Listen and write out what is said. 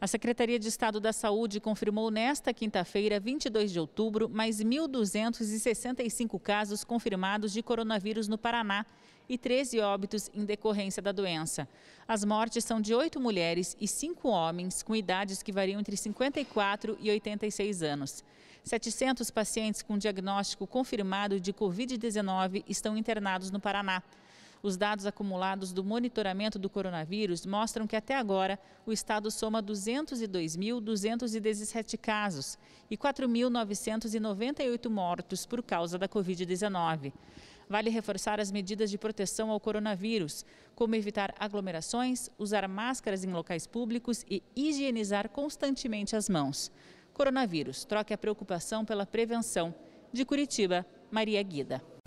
A Secretaria de Estado da Saúde confirmou nesta quinta-feira, 22 de outubro, mais 1.265 casos confirmados de coronavírus no Paraná e 13 óbitos em decorrência da doença. As mortes são de oito mulheres e cinco homens, com idades que variam entre 54 e 86 anos. 700 pacientes com diagnóstico confirmado de Covid-19 estão internados no Paraná. Os dados acumulados do monitoramento do coronavírus mostram que até agora o estado soma 202.217 casos e 4.998 mortos por causa da Covid-19. Vale reforçar as medidas de proteção ao coronavírus, como evitar aglomerações, usar máscaras em locais públicos e higienizar constantemente as mãos. Coronavírus, troque a preocupação pela prevenção. De Curitiba, Maria Guida.